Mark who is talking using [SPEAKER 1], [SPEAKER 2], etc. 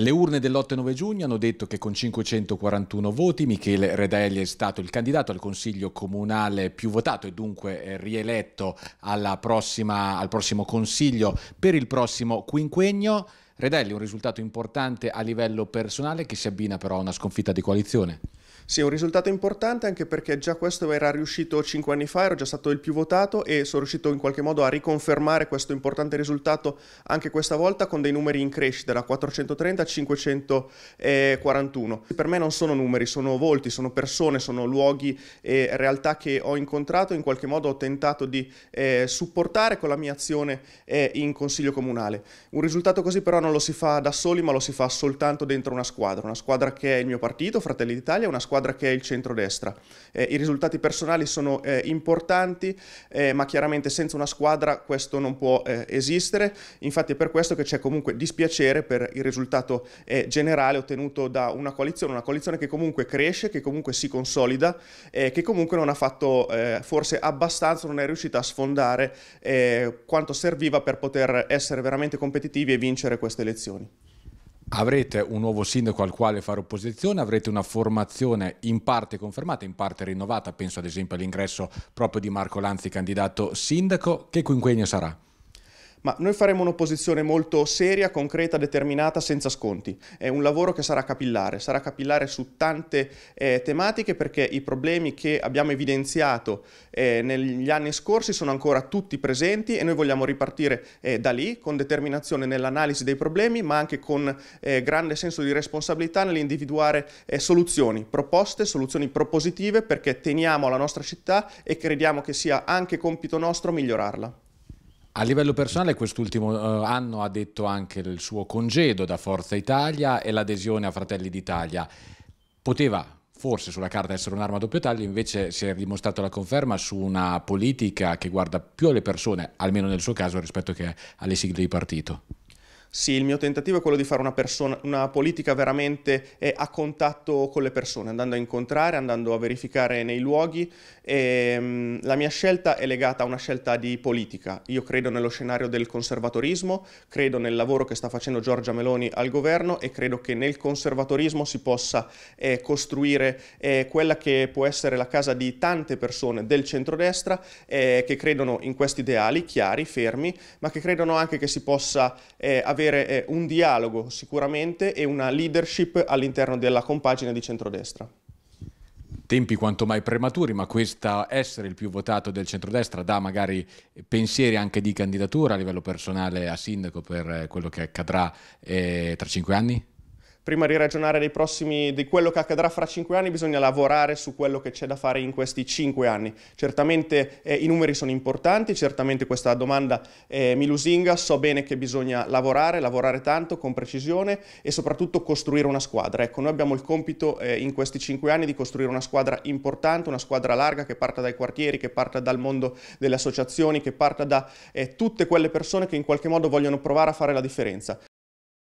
[SPEAKER 1] Le urne dell'8 e 9 giugno hanno detto che con 541 voti Michele Redelli è stato il candidato al Consiglio Comunale più votato e dunque rieletto prossima, al prossimo Consiglio per il prossimo quinquennio. Redelli un risultato importante a livello personale che si abbina però a una sconfitta di coalizione.
[SPEAKER 2] Sì, è un risultato importante anche perché già questo era riuscito 5 anni fa, ero già stato il più votato e sono riuscito in qualche modo a riconfermare questo importante risultato anche questa volta con dei numeri in crescita da 430 a 541. Per me non sono numeri, sono volti, sono persone, sono luoghi e realtà che ho incontrato, in qualche modo ho tentato di eh, supportare con la mia azione eh, in Consiglio Comunale. Un risultato così però non lo si fa da soli ma lo si fa soltanto dentro una squadra, una squadra che è il mio partito, Fratelli d'Italia, una squadra squadra che è il centrodestra. Eh, I risultati personali sono eh, importanti, eh, ma chiaramente senza una squadra questo non può eh, esistere. Infatti è per questo che c'è comunque dispiacere per il risultato eh, generale ottenuto da una coalizione, una coalizione che comunque cresce, che comunque si consolida, eh, che comunque non ha fatto forse abbastanza, non è riuscita a sfondare quanto serviva per poter essere veramente competitivi e vincere queste elezioni.
[SPEAKER 1] Avrete un nuovo sindaco al quale fare opposizione, avrete una formazione in parte confermata, in parte rinnovata, penso ad esempio all'ingresso proprio di Marco Lanzi, candidato sindaco. Che quinquennio sarà?
[SPEAKER 2] Ma noi faremo un'opposizione molto seria, concreta, determinata, senza sconti. È un lavoro che sarà capillare, sarà capillare su tante eh, tematiche perché i problemi che abbiamo evidenziato eh, negli anni scorsi sono ancora tutti presenti e noi vogliamo ripartire eh, da lì con determinazione nell'analisi dei problemi ma anche con eh, grande senso di responsabilità nell'individuare eh, soluzioni, proposte, soluzioni propositive perché teniamo la nostra città e crediamo che sia anche compito nostro migliorarla.
[SPEAKER 1] A livello personale quest'ultimo eh, anno ha detto anche il suo congedo da Forza Italia e l'adesione a Fratelli d'Italia. Poteva forse sulla carta essere un'arma a doppio taglio, invece si è dimostrato la conferma su una politica che guarda più alle persone, almeno nel suo caso, rispetto che alle sigle di partito.
[SPEAKER 2] Sì, il mio tentativo è quello di fare una, persona, una politica veramente eh, a contatto con le persone, andando a incontrare, andando a verificare nei luoghi. E, ehm, mh, la mia scelta è legata a una scelta di politica. Io credo nello scenario del conservatorismo, credo nel lavoro che sta facendo Giorgia Meloni al governo e credo che nel conservatorismo si possa eh, costruire eh, quella che può essere la casa di tante persone del centrodestra eh, che credono in questi ideali chiari, fermi, ma che credono anche che si possa avere eh, avere eh, un dialogo sicuramente e una leadership all'interno della compagine di centrodestra.
[SPEAKER 1] Tempi quanto mai prematuri, ma questo essere il più votato del centrodestra dà magari pensieri anche di candidatura a livello personale a sindaco per eh, quello che accadrà eh, tra cinque anni?
[SPEAKER 2] prima di ragionare dei prossimi, di quello che accadrà fra cinque anni, bisogna lavorare su quello che c'è da fare in questi cinque anni. Certamente eh, i numeri sono importanti, certamente questa domanda eh, mi lusinga, so bene che bisogna lavorare, lavorare tanto, con precisione e soprattutto costruire una squadra. Ecco, noi abbiamo il compito eh, in questi cinque anni di costruire una squadra importante, una squadra larga che parta dai quartieri, che parta dal mondo delle associazioni, che parta da eh, tutte quelle persone che in qualche modo vogliono provare a fare la differenza.